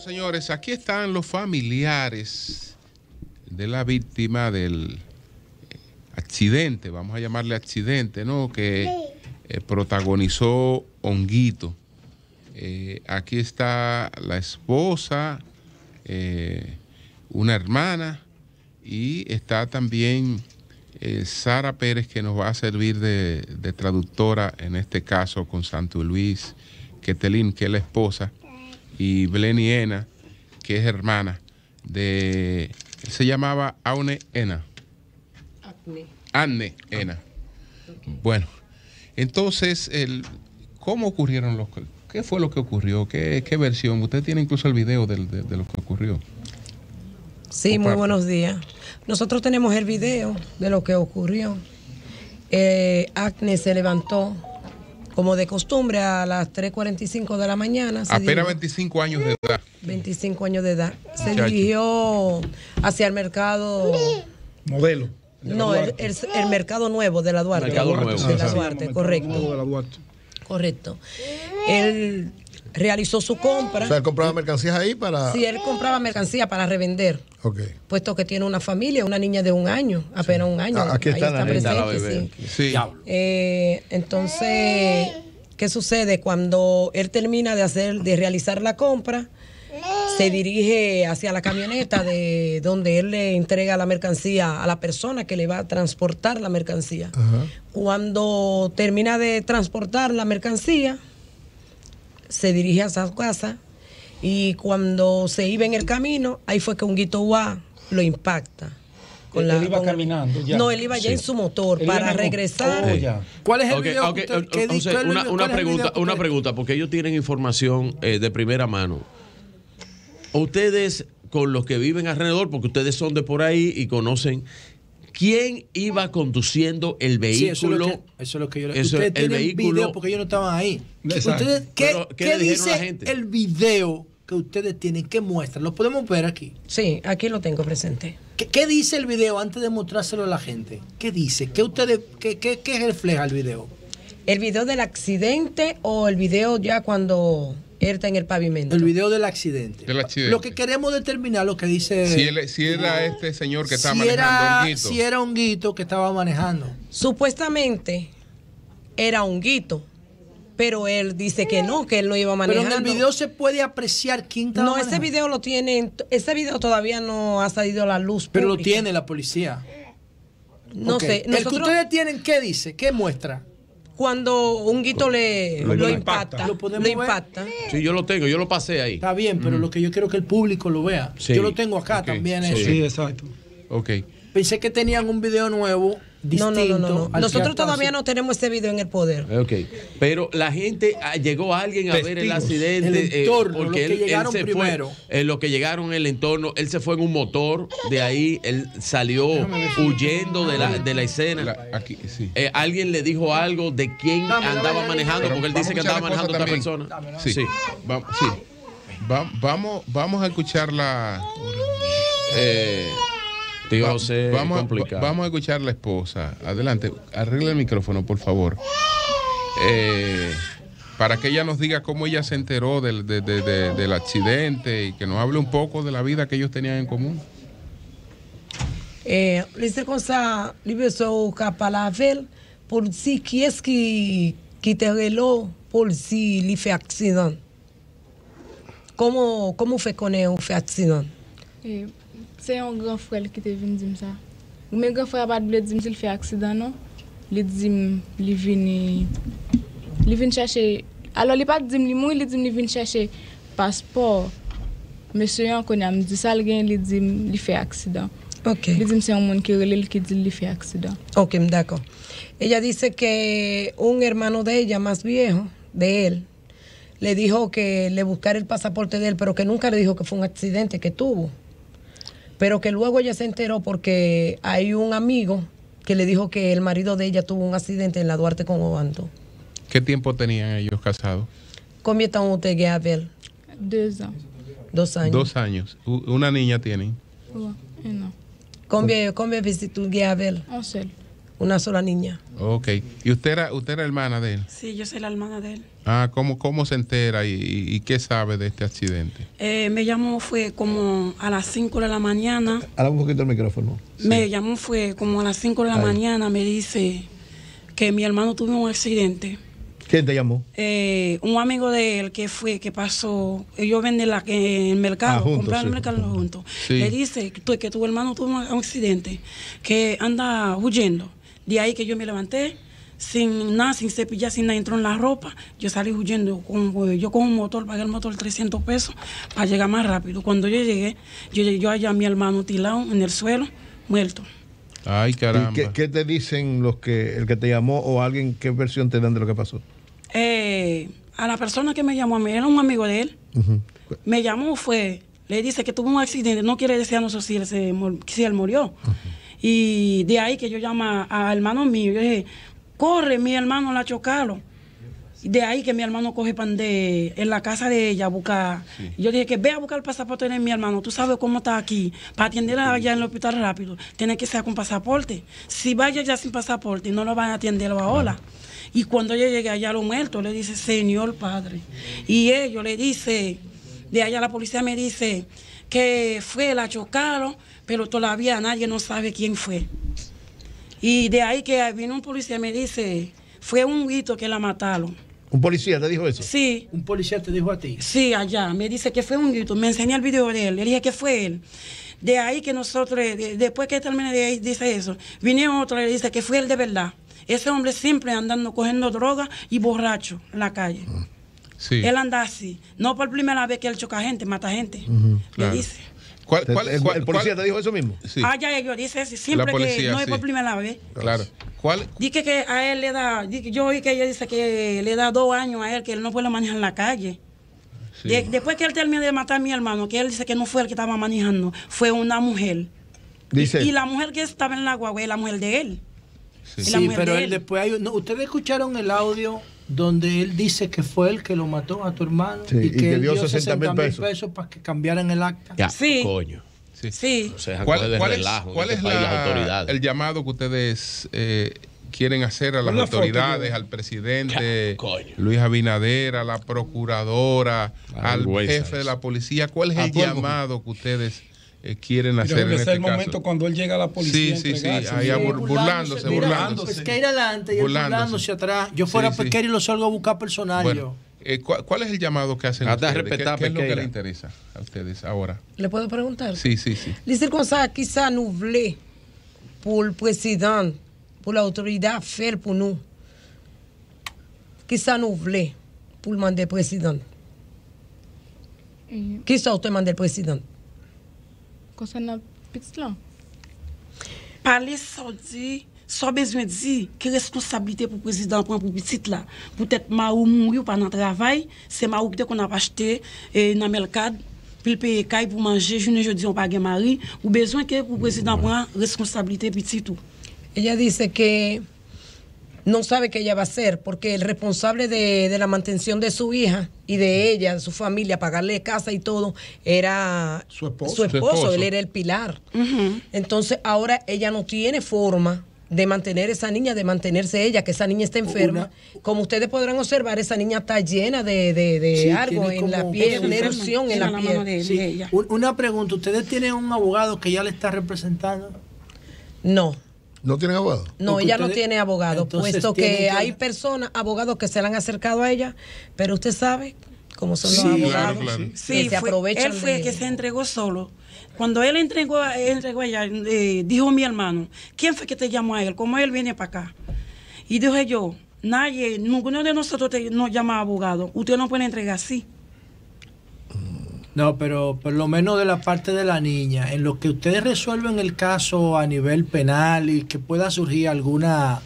señores, aquí están los familiares de la víctima del eh, accidente, vamos a llamarle accidente, ¿no? Que eh, protagonizó Honguito. Eh, aquí está la esposa, una hermana y está también Sara Pérez que nos va a servir de, traductora en este caso con Santo Luis Quetelín, que es la esposa y Bleni Ena, que es hermana de. Se llamaba Aune Ena. Acne. Acne Ena. Bueno, entonces, el, ¿cómo ocurrieron los.? ¿Qué fue lo que ocurrió? ¿Qué, versión? Usted tiene incluso el video de, lo que ocurrió. Sí, muy buenos días. Nosotros tenemos el video de lo que ocurrió. Eh, Acne se levantó como de costumbre, a las 3.45 de la mañana. Apenas 25 años de edad. 25 años de edad. Se dirigió hacia el mercado. Modelo. No, el, el, mercado nuevo de la Duarte. El Mercado nuevo. De la Duarte, correcto. Correcto. Él realizó su compra. O sea, él compraba mercancías ahí para. Sí, él compraba mercancía para revender. Puesto que tiene una familia, una niña de un año, apenas un año. Ah, aquí está, ahí está, la bebé. Sí. Eh, entonces, ¿qué sucede? Cuando él termina de hacer, de realizar la compra, se dirige hacia la camioneta de donde él le entrega la mercancía a la persona que le va a transportar la mercancía. Cuando termina de transportar la mercancía, se dirige a su casa y cuando se iba en el camino, ahí fue que un guito Guá lo impacta. Con él iba caminando ya. No, él iba ya en su motor para regresar. Oh, ¿Cuál es el una, pregunta, una pregunta, porque ellos tienen información eh, de primera mano. Ustedes, con los que viven alrededor, porque ustedes son de por ahí y conocen quién iba conduciendo el vehículo. eso, es lo que, yo le Ustedes tienen el vehículo, video porque ellos no estaban ahí. ¿Qué, dice el video que ustedes tienen? ¿Qué muestra? ¿Lo podemos ver aquí? Sí, aquí lo tengo presente. ¿Qué, dice el video antes de mostrárselo a la gente? ¿Qué dice? ¿Qué, ustedes, qué, qué refleja el video? ¿El video del accidente o el video ya cuando él está en el pavimento? El video del accidente. Lo que queremos determinar, lo que dice... Si, era este señor que estaba manejando era, guito. Si era un guito que estaba manejando. Supuestamente era un guito, pero él dice que no, que él no iba manejando. Pero en el video se puede apreciar quién No, ese video lo tiene. ese video todavía no ha salido a la luz. Pero lo tiene la policía. No sé. el que ustedes tienen, ¿qué dice? ¿Qué muestra? cuando un guito le lo, impacta. Lo, impacta. Sí, yo lo tengo, yo lo pasé ahí. Está bien, pero mm. lo que yo quiero que el público lo vea. Yo lo tengo acá también. Sí. Eso. Este. exacto. Ok. Pensé que tenían un video nuevo no, no, no, no. Nosotros todavía no tenemos este video en el poder. Pero la gente ah, llegó a alguien a ver el accidente. Eh, porque que él, llegaron se primero. Fue, eh, los que llegaron en el entorno, él se fue en un motor, de ahí él salió huyendo de la, escena. aquí, eh, alguien le dijo algo de quién andaba manejando, porque él dice que andaba manejando otra persona. Sí. sí. vamos, vamos a escuchar la vamos, A, escuchar a la esposa. Adelante, arregle el micrófono, por favor. Eh, para que ella nos diga cómo ella se enteró del, del accidente y que nos hable un poco de la vida que ellos tenían en común. É, fue konsa, li beso ka por si ki eski que te relo, por li fe accidente. ¿Cómo cómo fue con él fue eh, se yon gran frel ki te vin dim sa. Ou men gran frel apat ble dim si l fe aksidan non. Li dim, li vini, li vini chache. Alo li pat dim li mou, li dim li vini chache paspor. Mese yon konya m di sal gen li dim li fe aksidan. Okay. Le se un que el que le fue accidente. Ok, d'accord. Ella dice que un hermano de ella, más viejo, de él, le dijo que le buscara el pasaporte de él, pero que nunca le dijo que fue un accidente que tuvo pero que luego ella se enteró porque hay un amigo que le dijo que el marido de ella tuvo un accidente en la Duarte con Obando. ¿Qué tiempo tenían ellos casados? ¿Cómo están ustedes, Dos años. Dos años. Una niña tienen. No. ¿Cómo, visitó A Un una sola niña. Ok. ¿Y usted era, usted hermana de él? Sí, yo soy la hermana de él. Ah, ¿cómo, se entera y, qué sabe de este accidente? Eh, me llamó, fue como a las 5 de la mañana. Habla un poquito el micrófono. Me llamó, fue como a las 5 de la mañana, me dice que mi hermano tuvo un accidente. ¿Quién te llamó? Eh, un amigo de él que fue, que pasó, Yo venden la, en el mercado, ah, en el mercado juntos. Le dice que tu hermano tuvo un accidente, que anda huyendo. De ahí que yo me levanté, sin nada, sin cepillar, sin nada, entró en la ropa. Yo salí huyendo, con, yo con un motor, pagué el motor 300 pesos para llegar más rápido. Cuando yo llegué, yo, yo allá a mi hermano tilado en el suelo, muerto. Ay, caramba. ¿Y qué, te dicen los que, el que te llamó o alguien, qué versión te dan de lo que pasó? Eh, a la persona que me llamó a mí, era un amigo de él, me llamó, fue, le dice que tuvo un accidente, no quiere decir si él, si él murió. Y de ahí que yo llama a, hermano mío, yo dije, corre, mi hermano la chocaron. De ahí que mi hermano coge pan de en la casa de ella, busca. Yo dije que ve a buscar el pasaporte de mi hermano. Tú sabes cómo está aquí. Para atenderla allá en el hospital rápido, tiene que ser con pasaporte. Si vaya ya sin pasaporte, no lo van a atender ahora. Y cuando yo llegué allá a lo muerto, le dice, Señor Padre. Y ellos le dice, de allá la policía me dice, que fue, la chocaron, pero todavía nadie no sabe quién fue. Y de ahí que vino un policía y me dice, fue un grito que la mataron. ¿Un policía te dijo eso? Sí. ¿Un policía te dijo a ti? Sí, allá. Me dice que fue un grito. Me enseñé el video de él. Le dije que fue él. De ahí que nosotros, después que terminé de ahí, dice eso, vinieron otro y le dice que fue él de verdad. Ese hombre siempre andando cogiendo droga y borracho en la calle. Ah. Él anda así. No por primera vez que él choca gente, mata gente. el, policía te dijo eso mismo? Ah, ya yo dice siempre que no es por primera vez. Claro. ¿Cuál? Dice que a él le da, yo oí que ella dice que le da dos años a él, que él no puede manejar en la calle. después que él termina de matar a mi hermano, que él dice que no fue el que estaba manejando, fue una mujer. Y, la mujer que estaba en la guagua es la mujer de él. Sí, pero él. después ustedes escucharon el audio donde él dice que fue él que lo mató a tu hermano y, que dio 60 mil pesos. para que cambiaran el acta. sí. coño. Sí. ¿Cuál, es, este el llamado que ustedes eh, quieren hacer a las autoridades, al presidente Luis Abinader, a la procuradora, al jefe de la policía? ¿Cuál es el llamado que ustedes eh, quieren hacer. Pero en este el momento cuando él llega a la policía. Sí, sí, sí, ahí burlándose, burlándose. Mira, burlándose. ir pues, pues, adelante y burlándose. atrás. Yo fuera sí, Pesqueira y lo salgo a buscar personal. Eh, ¿cuál, es el llamado que hacen Hasta ah, ustedes? ¿Qué, es lo que le interesa a ustedes ahora? ¿Le puedo preguntar? Sí, sí, sí. Dice González, quizá nublé por el presidente, por la autoridad, fer por nosotros. Quizá nublé por el presidente. Eh. ¿Qué hizo usted mandar el presidente? Kosè nan pitit lan? Parle sa ou di, sa ou bezwen di, ki reskonsabilite pou prezident pran pou pitit lan. Poutet ma ou moun yon pan nan travay, se ma ou pite kon ap achete e, nan Melkade, pil peye kay pou manje, jounen jodi yon pa gen mari, ou bezwen ke pou prezident pran reskonsabilite pitit ou. E ya di se ke... no sabe qué ella va a hacer, porque el responsable de, la mantención de su hija y de ella, de su familia, pagarle casa y todo, era su esposo, su esposo, él era el pilar. Entonces ahora ella no tiene forma de mantener esa niña, de mantenerse ella, que esa niña está enferma. Como ustedes podrán observar, esa niña está llena de, algo en la piel, una erupción en la, piel. De, ella. Una pregunta, ¿ustedes tienen un abogado que ya le está representando? No. ¿No tiene abogado? No, ella no tiene abogado, puesto que, hay personas, abogados que se le han acercado a ella, pero usted sabe cómo son los abogados. Sí, se fue, Él fue el que se entregó solo. Cuando él entregó, entregó a ella, eh, dijo mi hermano, ¿quién fue que te llamó a él? ¿Cómo él viene para acá? Y dije yo, nadie, ninguno de nosotros nos llama abogado. Usted no puede entregar así. No, pero por lo menos de la parte de la niña, en lo que ustedes resuelven el caso a nivel penal y que pueda surgir alguna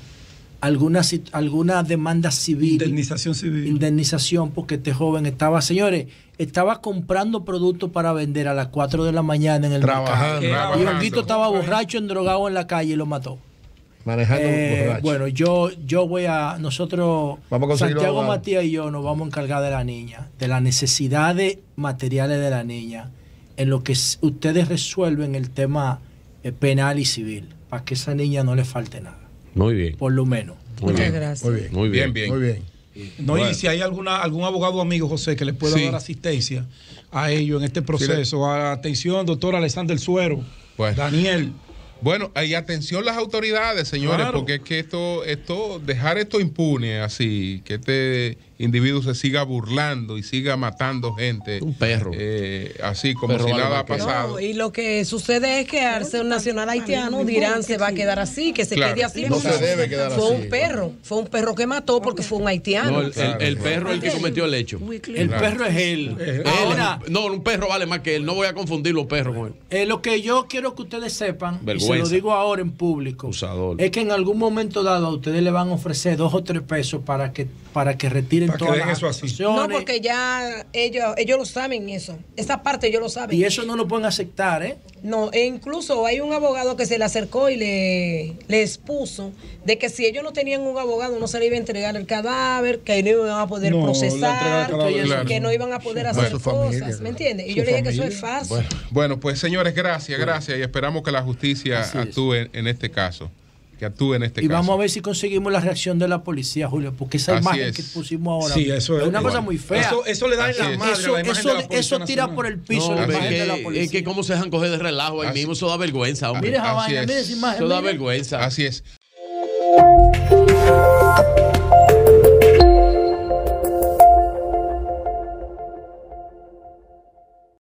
alguna alguna demanda civil, indemnización civil, indemnización porque este joven estaba, señores, estaba comprando productos para vender a las 4 de la mañana en el trabajando, mercado. Y estaba borracho, endrogado en la calle y lo mató. Eh, bueno, yo, yo voy a. Nosotros, Santiago Matías y yo nos vamos a encargar de la niña, de las necesidades materiales de la niña, en lo que ustedes resuelven el tema eh, penal y civil, para que esa niña no le falte nada. Muy bien. Por lo menos. Muchas gracias. Muy bien. Muy bien. Muy bien. No, y si hay alguna, algún abogado amigo, José, que le pueda dar asistencia a ellos en este proceso. atención, doctor Alexander Suero, Daniel, bueno, y atención las autoridades, señores, porque es que esto, esto, dejar esto impune así, que este individuo se siga burlando y siga matando gente. Un perro. Eh, así como si nada ha pasado. y lo que sucede es que Arce, un nacional haitiano, dirán se va a quedar así, que se quede así. No fue un perro, fue un perro que mató porque fue un haitiano. el, perro es el que cometió el hecho. El perro es él. Eh, no, un perro vale más que él. No voy a confundir los perros con él. Eh, lo que yo quiero que ustedes sepan, y se lo digo ahora en público, es que en algún momento dado a ustedes le van a ofrecer dos o tres pesos para que, para que retiren no, porque ya ellos, ellos lo saben eso. Esa parte ellos lo saben. Y eso no lo pueden aceptar, ¿eh? No, e incluso hay un abogado que se le acercó y le, le expuso de que si ellos no tenían un abogado no se le iba a entregar el cadáver, que no iban a poder procesar, que, no iban a poder hacer sus cosas, ¿me entiendes? Y yo le dije que eso es fácil. Bueno, pues señores, gracias, gracias y esperamos que la justicia actúe en este caso que en este y caso. Y vamos a ver si conseguimos la reacción de la policía, Julio, porque esa imagen que pusimos ahora es, una cosa muy fea. Eso, le da en la madre. Eso, eso tira por el piso de la policía. Es que cómo se dejan coger de relajo ahí mismo, eso da vergüenza, hombre. Mira esa mira esa imagen. Eso da vergüenza. Así es.